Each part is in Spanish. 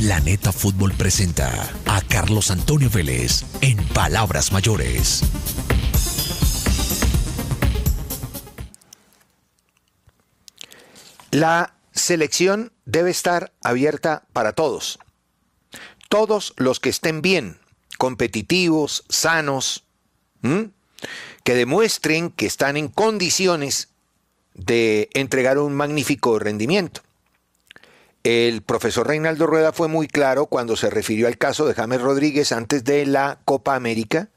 Planeta Fútbol presenta a Carlos Antonio Vélez en Palabras Mayores. La selección debe estar abierta para todos. Todos los que estén bien, competitivos, sanos, que demuestren que están en condiciones de entregar un magnífico rendimiento. El profesor Reinaldo Rueda fue muy claro cuando se refirió al caso de James Rodríguez antes de la Copa América,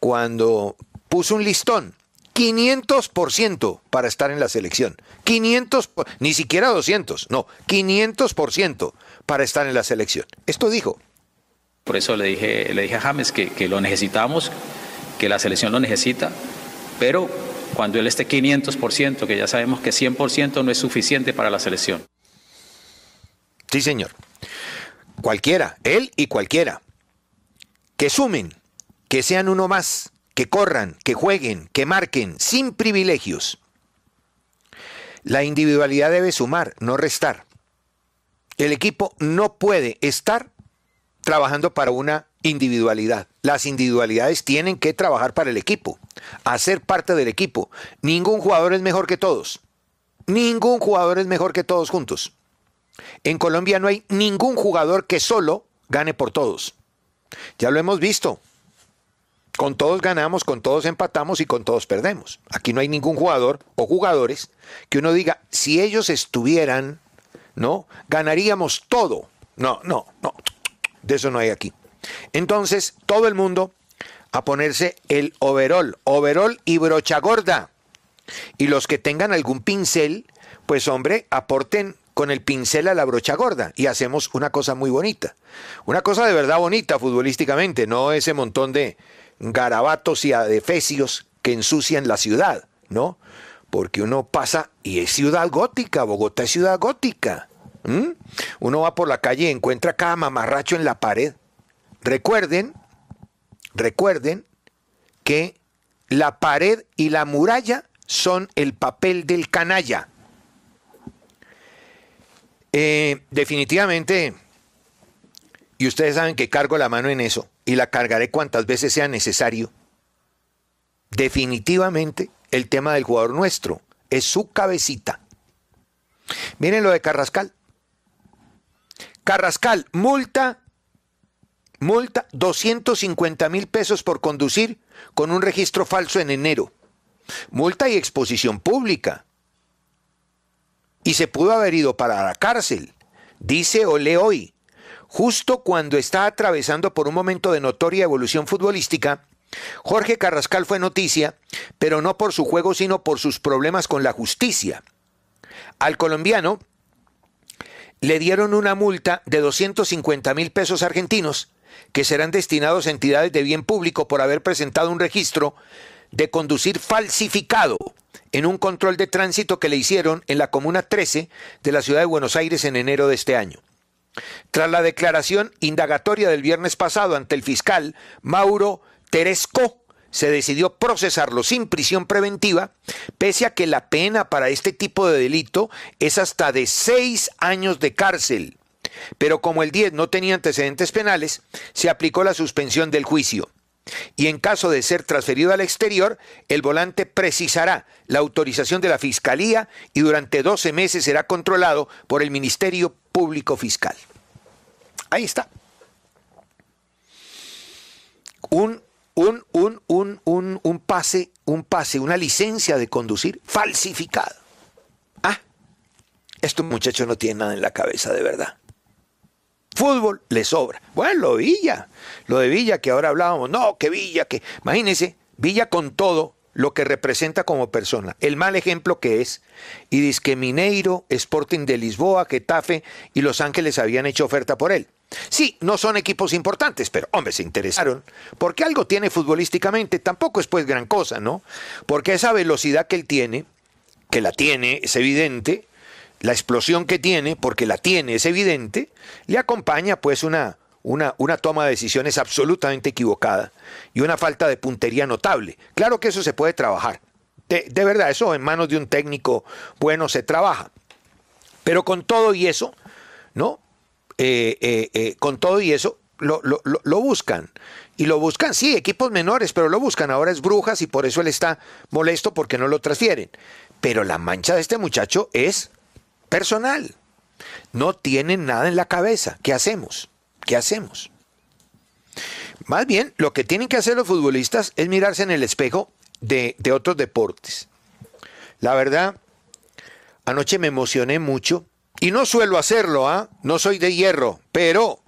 cuando puso un listón. 500% para estar en la selección. 500, ni siquiera 200, no, 500% para estar en la selección. Esto dijo. Por eso le dije, le dije a James que, que lo necesitamos, que la selección lo necesita, pero cuando él esté 500%, que ya sabemos que 100% no es suficiente para la selección. Sí, señor. Cualquiera, él y cualquiera. Que sumen, que sean uno más, que corran, que jueguen, que marquen, sin privilegios. La individualidad debe sumar, no restar. El equipo no puede estar trabajando para una individualidad. Las individualidades tienen que trabajar para el equipo, hacer parte del equipo. Ningún jugador es mejor que todos. Ningún jugador es mejor que todos juntos. En Colombia no hay ningún jugador que solo gane por todos. Ya lo hemos visto. Con todos ganamos, con todos empatamos y con todos perdemos. Aquí no hay ningún jugador o jugadores que uno diga, si ellos estuvieran, ¿no? Ganaríamos todo. No, no, no. De eso no hay aquí. Entonces, todo el mundo a ponerse el overall. Overall y brocha gorda. Y los que tengan algún pincel, pues hombre, aporten con el pincel a la brocha gorda y hacemos una cosa muy bonita. Una cosa de verdad bonita futbolísticamente, no ese montón de garabatos y adefesios que ensucian la ciudad, ¿no? Porque uno pasa y es ciudad gótica, Bogotá es ciudad gótica. Uno va por la calle y encuentra cada mamarracho en la pared. Recuerden, recuerden que la pared y la muralla son el papel del canalla. Eh, definitivamente, y ustedes saben que cargo la mano en eso, y la cargaré cuantas veces sea necesario. Definitivamente, el tema del jugador nuestro es su cabecita. Miren lo de Carrascal. Carrascal, multa, multa 250 mil pesos por conducir con un registro falso en enero. Multa y exposición pública y se pudo haber ido para la cárcel, dice Ole hoy. Justo cuando está atravesando por un momento de notoria evolución futbolística, Jorge Carrascal fue noticia, pero no por su juego, sino por sus problemas con la justicia. Al colombiano le dieron una multa de 250 mil pesos argentinos, que serán destinados a entidades de bien público por haber presentado un registro de conducir falsificado en un control de tránsito que le hicieron en la Comuna 13 de la ciudad de Buenos Aires en enero de este año. Tras la declaración indagatoria del viernes pasado ante el fiscal Mauro Teresco, se decidió procesarlo sin prisión preventiva, pese a que la pena para este tipo de delito es hasta de seis años de cárcel. Pero como el 10 no tenía antecedentes penales, se aplicó la suspensión del juicio y en caso de ser transferido al exterior, el volante precisará la autorización de la Fiscalía y durante 12 meses será controlado por el Ministerio Público Fiscal. Ahí está. Un, un, un, un, un pase, un pase, una licencia de conducir falsificada. Ah, estos muchachos no tiene nada en la cabeza de verdad fútbol le sobra. Bueno, lo de Villa, lo de Villa que ahora hablábamos, no, que Villa, que imagínense, Villa con todo lo que representa como persona, el mal ejemplo que es, y dice que Mineiro, Sporting de Lisboa, Getafe y Los Ángeles habían hecho oferta por él. Sí, no son equipos importantes, pero hombre, se interesaron, porque algo tiene futbolísticamente, tampoco es pues gran cosa, ¿no? Porque esa velocidad que él tiene, que la tiene, es evidente, la explosión que tiene, porque la tiene, es evidente, le acompaña pues una, una, toma de decisiones absolutamente equivocada y una falta de puntería notable. Claro que eso se puede trabajar. De, verdad, eso en manos de un técnico bueno se trabaja. Pero con todo y eso, ¿no? Eh, eh, eh, con todo y eso, lo, lo, buscan. Y lo buscan, sí, equipos menores, pero lo buscan. Ahora es Brujas y por eso él está molesto porque no lo transfieren. Pero la mancha de este muchacho es personal. No tienen nada en la cabeza. ¿Qué hacemos? ¿Qué hacemos? Más bien, lo que tienen que hacer los futbolistas es mirarse en el espejo de, otros deportes. La verdad, anoche me emocioné mucho y no suelo hacerlo, ¿ah? No soy de hierro, pero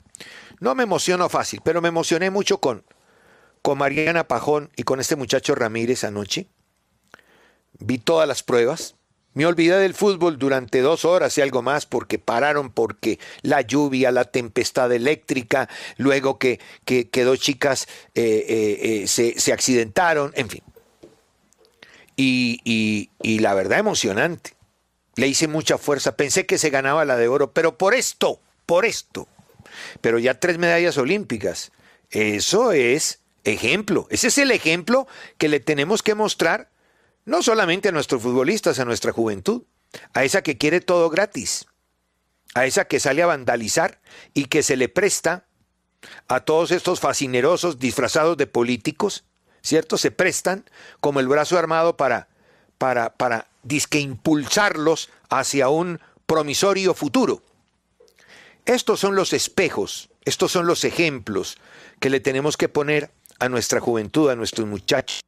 no me emociono fácil, pero me emocioné mucho con, con Mariana Pajón y con este muchacho Ramírez anoche. Vi todas las pruebas, me olvidé del fútbol durante dos horas y algo más porque pararon, porque la lluvia, la tempestad eléctrica, luego que, que, dos chicas eh, eh, eh, se, se, accidentaron, en fin. Y, y, y la verdad emocionante. Le hice mucha fuerza, pensé que se ganaba la de oro, pero por esto, por esto. Pero ya tres medallas olímpicas. Eso es ejemplo. Ese es el ejemplo que le tenemos que mostrar no solamente a nuestros futbolistas, a nuestra juventud, a esa que quiere todo gratis, a esa que sale a vandalizar y que se le presta a todos estos fascinerosos disfrazados de políticos, ¿cierto? Se prestan como el brazo armado para, para, para disque impulsarlos hacia un promisorio futuro. Estos son los espejos, estos son los ejemplos que le tenemos que poner a nuestra juventud, a nuestros muchachos.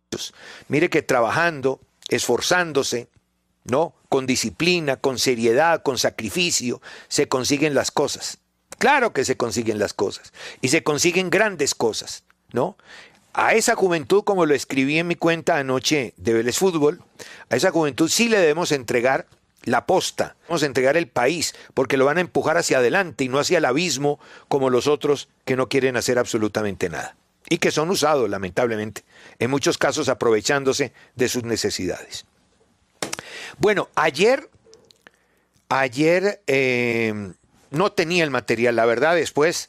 Mire que trabajando, esforzándose, ¿no? Con disciplina, con seriedad, con sacrificio, se consiguen las cosas. Claro que se consiguen las cosas. Y se consiguen grandes cosas, ¿no? A esa juventud, como lo escribí en mi cuenta anoche de Vélez Fútbol, a esa juventud sí le debemos entregar la posta, debemos entregar el país, porque lo van a empujar hacia adelante y no hacia el abismo como los otros que no quieren hacer absolutamente nada y que son usados, lamentablemente, en muchos casos aprovechándose de sus necesidades. Bueno, ayer, ayer em, no tenía el material, la verdad, después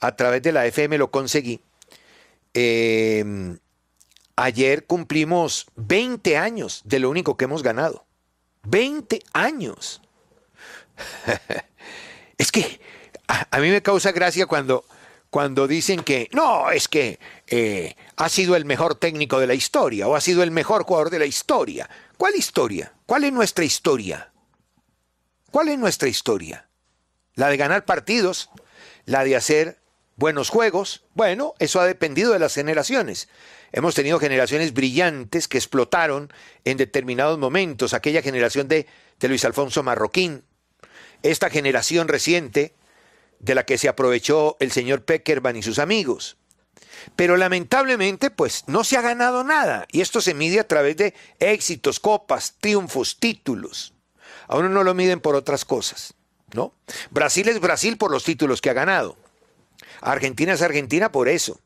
a través de la FM lo conseguí. Em, ayer cumplimos 20 años de lo único que hemos ganado. 20 años. es que a mí me causa gracia cuando cuando dicen que no, es que eh, ha sido el mejor técnico de la historia o ha sido el mejor jugador de la historia. ¿Cuál historia? ¿Cuál es nuestra historia? ¿Cuál es nuestra historia? La de ganar partidos, la de hacer buenos juegos. Bueno, eso ha dependido de las generaciones. Hemos tenido generaciones brillantes que explotaron en determinados momentos. Aquella generación de, de Luis Alfonso Marroquín, esta generación reciente de la que se aprovechó el señor Peckerman y sus amigos. Pero lamentablemente, pues no se ha ganado nada, y esto se mide a través de éxitos, copas, triunfos, títulos. Aún no lo miden por otras cosas, ¿no? Brasil es Brasil por los títulos que ha ganado. Argentina es Argentina por eso,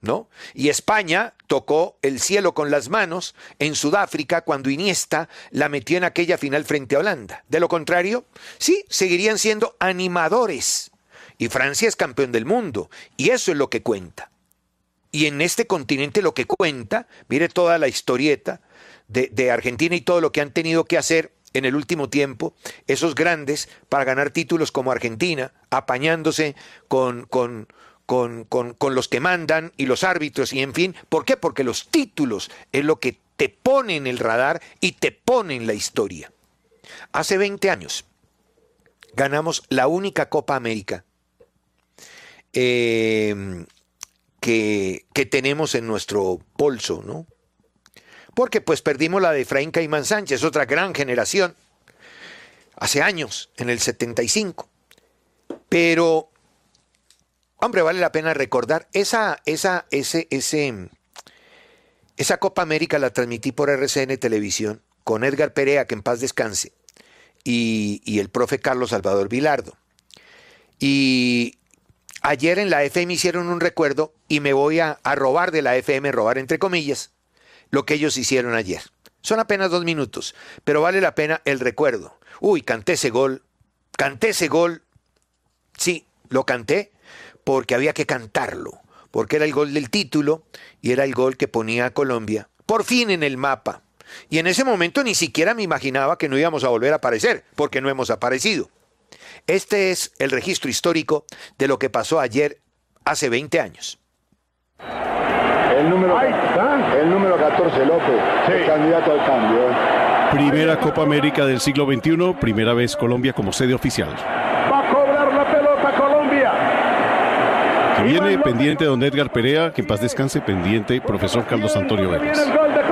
¿no? Y España tocó el cielo con las manos en Sudáfrica cuando Iniesta la metió en aquella final frente a Holanda. De lo contrario, sí, seguirían siendo animadores y Francia es campeón del mundo y eso es lo que cuenta. Y en este continente lo que cuenta, mire toda la historieta de, Argentina y todo lo que han tenido que hacer en el último tiempo esos grandes para ganar títulos como Argentina, apañándose con, con, con, los que mandan y los árbitros y en fin. ¿Por qué? Porque los títulos es lo que te pone en el radar y te pone en la historia. Hace 20 años ganamos la única Copa América Em, que, tenemos en nuestro bolso, ¿no? Porque pues perdimos la de Efraín Caimán Sánchez, otra gran generación, hace años, en el 75. Pero, hombre, vale la pena recordar, esa, esa, ese, esa Copa América la transmití por RCN Televisión con Edgar Perea, que en paz descanse, y, y el profe Carlos Salvador Vilardo. Y, Ayer en la FM hicieron un recuerdo y me voy a, robar de la FM, robar entre comillas, lo que ellos hicieron ayer. Son apenas dos minutos, pero vale la pena el recuerdo. Uy, canté ese gol, canté ese gol. Sí, lo canté porque había que cantarlo, porque era el gol del título y era el gol que ponía a Colombia por fin en el mapa. Y en ese momento ni siquiera me imaginaba que no íbamos a volver a aparecer, porque no hemos aparecido. Este es el registro histórico de lo que pasó ayer hace 20 años. El número, el número 14, López, candidato al cambio. ¿eh? Primera Copa América del siglo XXI, primera vez Colombia como sede oficial. Va a cobrar la pelota Colombia. Que viene pendiente don Edgar Perea, que en paz descanse, pendiente profesor Carlos Antonio Vélez. Colombia.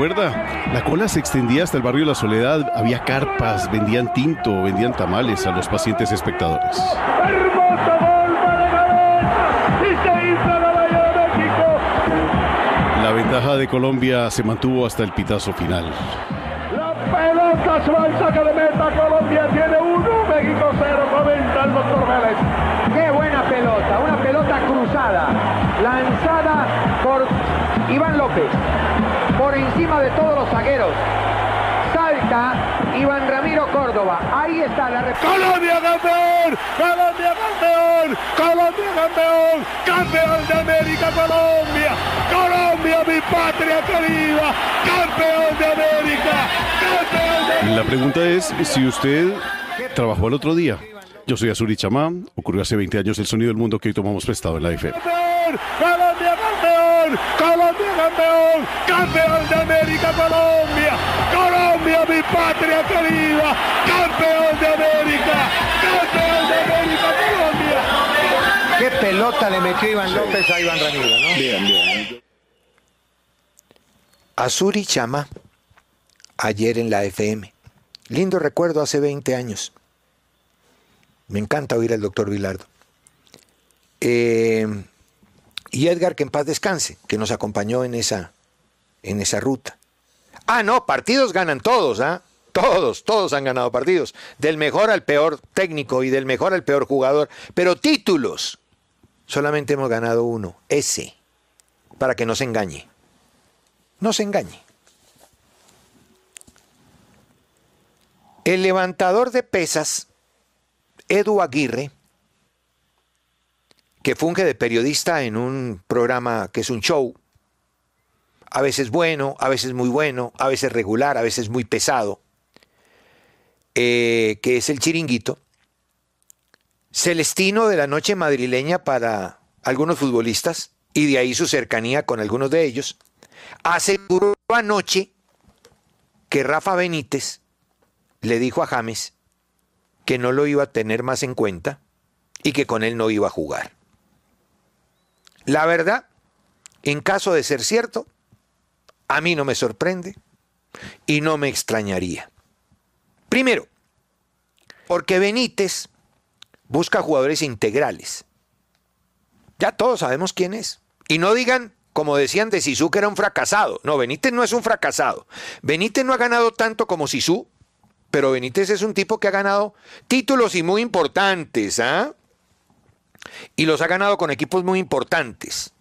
recuerda. La cola se extendía hasta el barrio La Soledad. Había carpas, vendían tinto, vendían tamales a los pacientes espectadores. La ventaja de Colombia se mantuvo hasta el pitazo final. La pelota se va al de meta. Colombia tiene uno, México cero. Comenta el doctor Vélez. Qué buena pelota, una pelota cruzada, lanzada por Iván López por encima de todos los zagueros. Salta Iván Ramiro Córdoba. Ahí está la Colombia campeón, Colombia campeón, Colombia campeón, campeón de América Colombia, Colombia mi patria querida, campeón de América, campeón de... La pregunta es si usted trabajó el otro día. Yo soy Azuri Chamán, ocurrió hace 20 años el sonido del mundo que hoy tomamos prestado en la FM. Colombia campeón, campeón de América Colombia, Colombia mi patria querida, campeón de América, campeón de América Colombia. Qué pelota le metió Iván López a Iván Ramírez, ¿no? Bien, bien. Azuri Chama, ayer en la FM. Lindo recuerdo hace 20 años. Me encanta oír al doctor Vilardo. Eh, y Edgar, que en paz descanse, que nos acompañó en esa, en esa ruta. Ah, no, partidos ganan todos, ¿ah? Todos, todos han ganado partidos. Del mejor al peor técnico y del mejor al peor jugador. Pero títulos, solamente hemos ganado uno, ese, para que no se engañe. No se engañe. El levantador de pesas, Edu Aguirre, que funge de periodista en un programa que es un show, a veces bueno, a veces muy bueno, a veces regular, a veces muy pesado, eh, que es el chiringuito, Celestino de la noche madrileña para algunos futbolistas y de ahí su cercanía con algunos de ellos, aseguró anoche que Rafa Benítez le dijo a James que no lo iba a tener más en cuenta y que con él no iba a jugar. La verdad, en caso de ser cierto, a mí no me sorprende y no me extrañaría. Primero, porque Benítez busca jugadores integrales. Ya todos sabemos quién es. Y no digan, como decían de Sisu, que era un fracasado. No, Benítez no es un fracasado. Benítez no ha ganado tanto como Sisu, pero Benítez es un tipo que ha ganado títulos y muy importantes. ¿ah? Y los ha ganado con equipos muy importantes.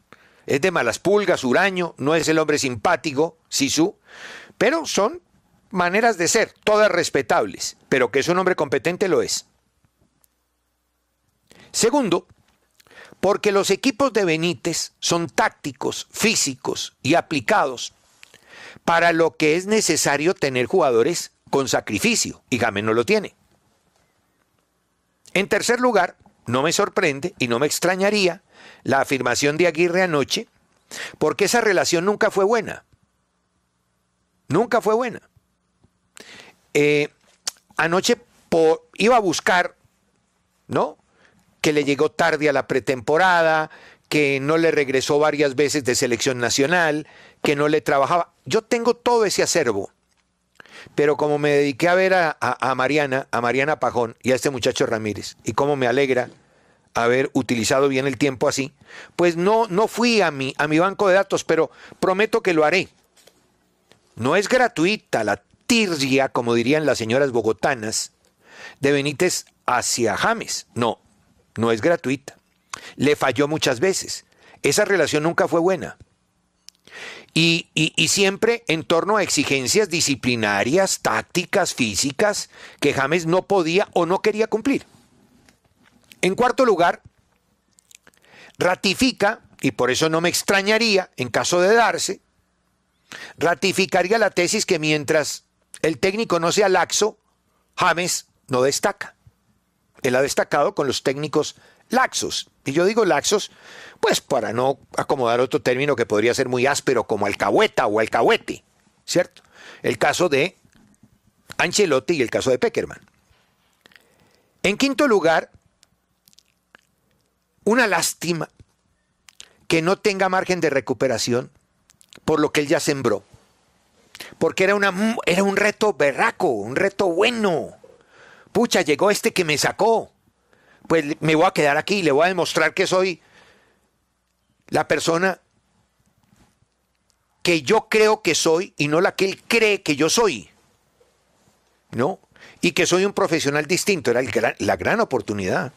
Es de malas pulgas, huraño, no es el hombre simpático, Sisu, pero son maneras de ser, todas respetables, pero que es un hombre competente lo es. Segundo, porque los equipos de Benítez son tácticos, físicos y aplicados, para lo que es necesario tener jugadores con sacrificio, y James no lo tiene. En tercer lugar, no me sorprende y no me extrañaría la afirmación de Aguirre anoche, porque esa relación nunca fue buena. Nunca fue buena. Eh, anoche iba a buscar, ¿no? Que le llegó tarde a la pretemporada, que no le regresó varias veces de selección nacional, que no le trabajaba. Yo tengo todo ese acervo pero como me dediqué a ver a, Mariana, a Mariana Pajón y a este muchacho Ramírez, y como me alegra haber utilizado bien el tiempo así, pues no, no fui a mi, a mi banco de datos, pero prometo que lo haré. No es gratuita la tirria, como dirían las señoras bogotanas, de Benítez hacia James. No, no es gratuita. Le falló muchas veces. Esa relación nunca fue buena. Y, siempre en torno a exigencias disciplinarias, tácticas, físicas, que James no podía o no quería cumplir. En cuarto lugar, ratifica, y por eso no me extrañaría en caso de darse, ratificaría la tesis que mientras el técnico no sea laxo, James no destaca. Él ha destacado con los técnicos laxos. Y yo digo laxos, pues para no acomodar otro término que podría ser muy áspero como alcahueta o alcahuete, ¿cierto? El caso de Ancelotti y el caso de Peckerman. En quinto lugar, una lástima que no tenga margen de recuperación por lo que él ya sembró. Porque era, una, era un reto berraco, un reto bueno. Pucha, llegó este que me sacó pues me voy a quedar aquí y le voy a demostrar que soy la persona que yo creo que soy y no la que él cree que yo soy. ¿No? Y que soy un profesional distinto. Era la gran oportunidad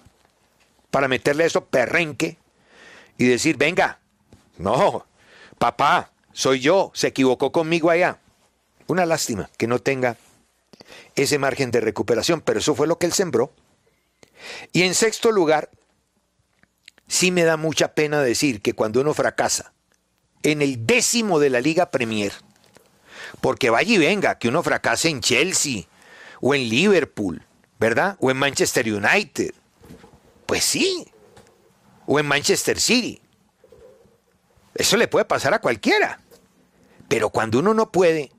para meterle eso perrenque y decir, venga, no, papá, soy yo, se equivocó conmigo allá. Una lástima que no tenga ese margen de recuperación, pero eso fue lo que él sembró. Y en sexto lugar, sí me da mucha pena decir que cuando uno fracasa en el décimo de la Liga Premier, porque vaya y venga, que uno fracase en Chelsea o en Liverpool, ¿verdad? O en Manchester United. Pues sí. O en Manchester City. Eso le puede pasar a cualquiera. Pero cuando uno no puede,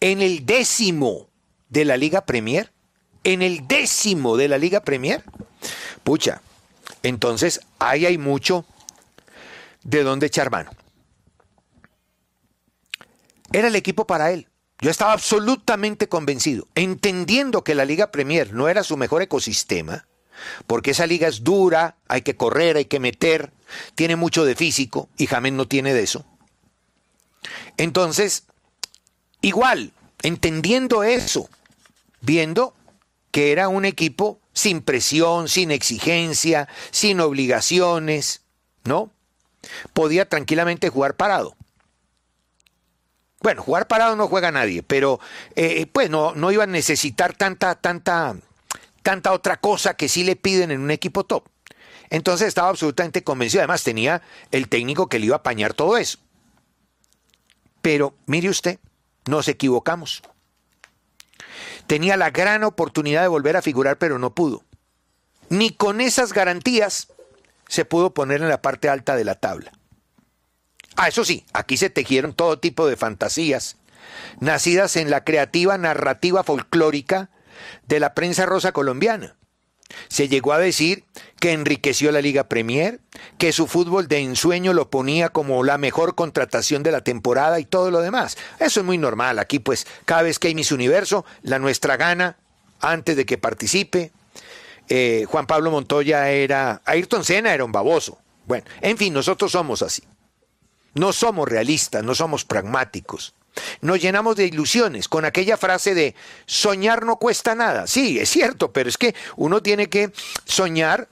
en el décimo de la Liga Premier, en el décimo de la Liga Premier. Pucha, entonces ahí hay mucho de dónde echar mano. Era el equipo para él. Yo estaba absolutamente convencido, entendiendo que la Liga Premier no era su mejor ecosistema, porque esa liga es dura, hay que correr, hay que meter, tiene mucho de físico y Jamén no tiene de eso. Entonces, igual, entendiendo eso, viendo que era un equipo sin presión, sin exigencia, sin obligaciones, ¿no? Podía tranquilamente jugar parado. Bueno, jugar parado no juega nadie, pero eh, pues no, iba a necesitar tanta, tanta, tanta otra cosa que sí le piden en un equipo top. Entonces estaba absolutamente convencido, además tenía el técnico que le iba a apañar todo eso. Pero mire usted, nos equivocamos tenía la gran oportunidad de volver a figurar, pero no pudo. Ni con esas garantías se pudo poner en la parte alta de la tabla. Ah, eso sí, aquí se tejieron todo tipo de fantasías, nacidas en la creativa narrativa folclórica de la prensa rosa colombiana. Se llegó a decir que enriqueció la Liga Premier, que su fútbol de ensueño lo ponía como la mejor contratación de la temporada y todo lo demás. Eso es muy normal. Aquí pues cada vez que hay Miss Universo, la nuestra gana antes de que participe. Eh, Juan Pablo Montoya era... Ayrton Senna era un baboso. Bueno, en fin, nosotros somos así. No somos realistas, no somos pragmáticos nos llenamos de ilusiones con aquella frase de soñar no cuesta nada. Sí, es cierto, pero es que uno tiene que soñar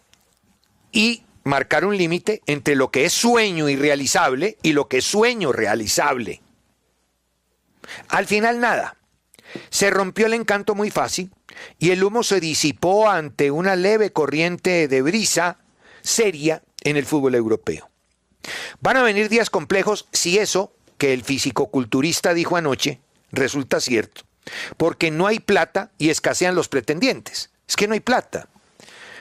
y marcar un límite entre lo que es sueño irrealizable y lo que es sueño realizable. Al final nada. Se rompió el encanto muy fácil y el humo se disipó ante una leve corriente de brisa seria en el fútbol europeo. Van a venir días complejos si eso que el fisicoculturista dijo anoche resulta cierto, porque no hay plata y escasean los pretendientes. Es que no hay plata.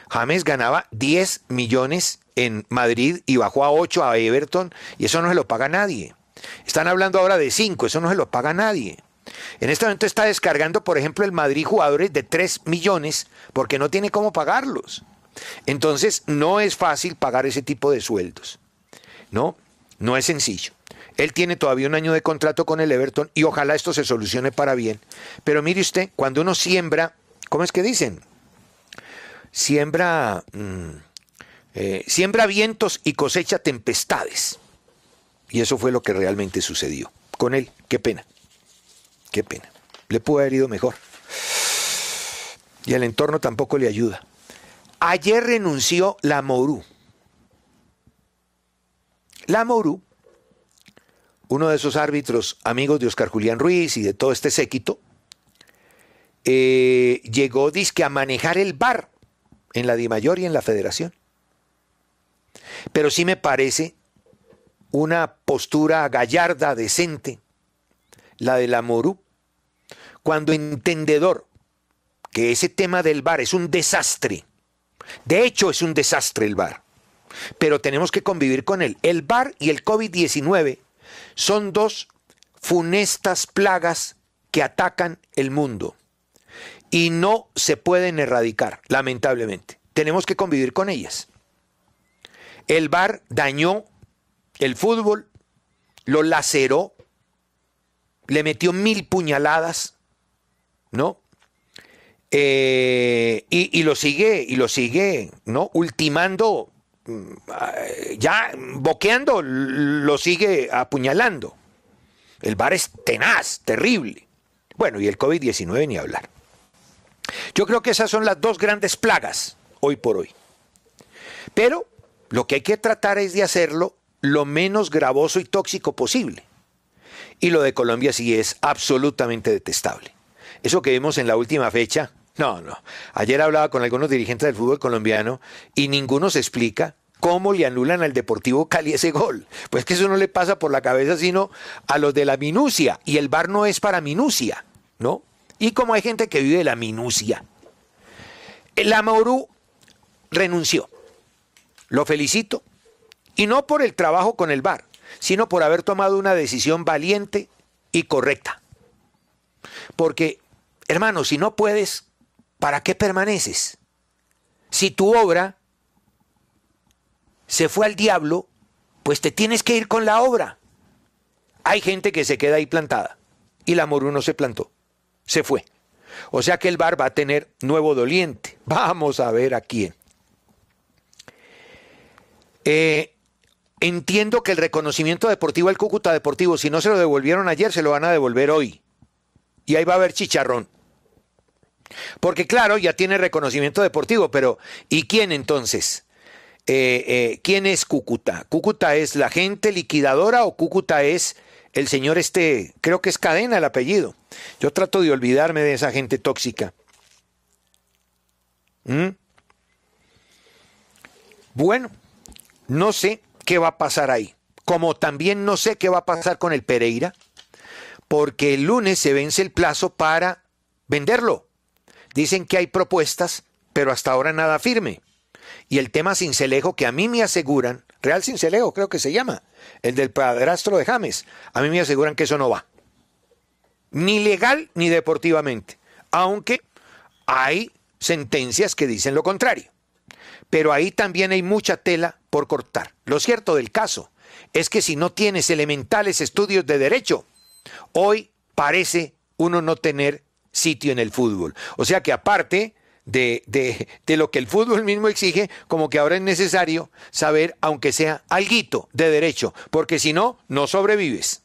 James ganaba 10 millones en Madrid y bajó a 8 a Everton y eso no se lo paga nadie. Están hablando ahora de 5, eso no se lo paga nadie. En este momento está descargando, por ejemplo, el Madrid jugadores de 3 millones porque no tiene cómo pagarlos. Entonces, no es fácil pagar ese tipo de sueldos. No, no es sencillo. Él tiene todavía un año de contrato con el Everton y ojalá esto se solucione para bien. Pero mire usted, cuando uno siembra, ¿cómo es que dicen? Siembra, mm, eh, siembra vientos y cosecha tempestades. Y eso fue lo que realmente sucedió con él. Qué pena, qué pena. Le pudo haber ido mejor. Y el entorno tampoco le ayuda. Ayer renunció la Mourou. La Mourou uno de esos árbitros, amigos de Oscar Julián Ruiz y de todo este séquito, eh, llegó disque a manejar el bar en la DIMAYOR y en la Federación. Pero sí me parece una postura gallarda, decente, la de la Morú, cuando entendedor que ese tema del bar es un desastre. De hecho, es un desastre el bar. Pero tenemos que convivir con él. El bar y el COVID-19 son dos funestas plagas que atacan el mundo y no se pueden erradicar, lamentablemente. Tenemos que convivir con ellas. El bar dañó el fútbol, lo laceró, le metió mil puñaladas, ¿no? Eh, y, y, lo sigue, y lo sigue, ¿no? Ultimando Mm, ya boqueando lo sigue apuñalando. El bar es tenaz, terrible. Bueno, y el COVID-19 ni hablar. Yo creo que esas son las dos grandes plagas hoy por hoy. Pero lo que hay que tratar es de hacerlo lo menos gravoso y tóxico posible. Y lo de Colombia sí es absolutamente detestable. Eso que vimos en la última fecha, no, no. Ayer hablaba con algunos dirigentes del fútbol colombiano y ninguno se explica cómo le anulan al Deportivo Cali ese gol. Pues que eso no le pasa por la cabeza sino a los de la minucia y el bar no es para minucia, ¿no? Y como hay gente que vive la minucia. La Maurú renunció. Lo felicito y no por el trabajo con el bar, sino por haber tomado una decisión valiente y correcta. Porque, hermano, si no puedes, ¿para qué permaneces? Si tu obra se fue al diablo, pues te tienes que ir con la obra. Hay gente que se queda ahí plantada y la Moruno se plantó, se fue. O sea que el bar va a tener nuevo doliente. Vamos a ver a quién. Eh, entiendo que el reconocimiento deportivo al Cúcuta Deportivo, si no se lo devolvieron ayer, se lo van a devolver hoy. Y ahí va a haber chicharrón. Porque claro, ya tiene reconocimiento deportivo, pero ¿y quién entonces? Eh, eh, ¿Quién es Cúcuta? ¿Cúcuta es la gente liquidadora o Cúcuta es el señor este, creo que es cadena el apellido? Yo trato de olvidarme de esa gente tóxica. ¿Mm? Bueno, no sé qué va a pasar ahí. Como también no sé qué va a pasar con el Pereira, porque el lunes se vence el plazo para venderlo. Dicen que hay propuestas, pero hasta ahora nada firme. Y el tema Cincelejo que a mí me aseguran, Real Cincelejo creo que se llama, el del padrastro de James, a mí me aseguran que eso no va. Ni legal ni deportivamente. Aunque hay sentencias que dicen lo contrario. Pero ahí también hay mucha tela por cortar. Lo cierto del caso es que si no tienes elementales estudios de derecho, hoy parece uno no tener sitio en el fútbol. O sea que aparte de, lo que el fútbol mismo exige, como que ahora es necesario saber, aunque sea alguito de derecho, porque si no, no sobrevives.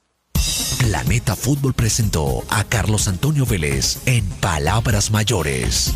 Planeta Fútbol presentó a Carlos Antonio Vélez en Palabras Mayores.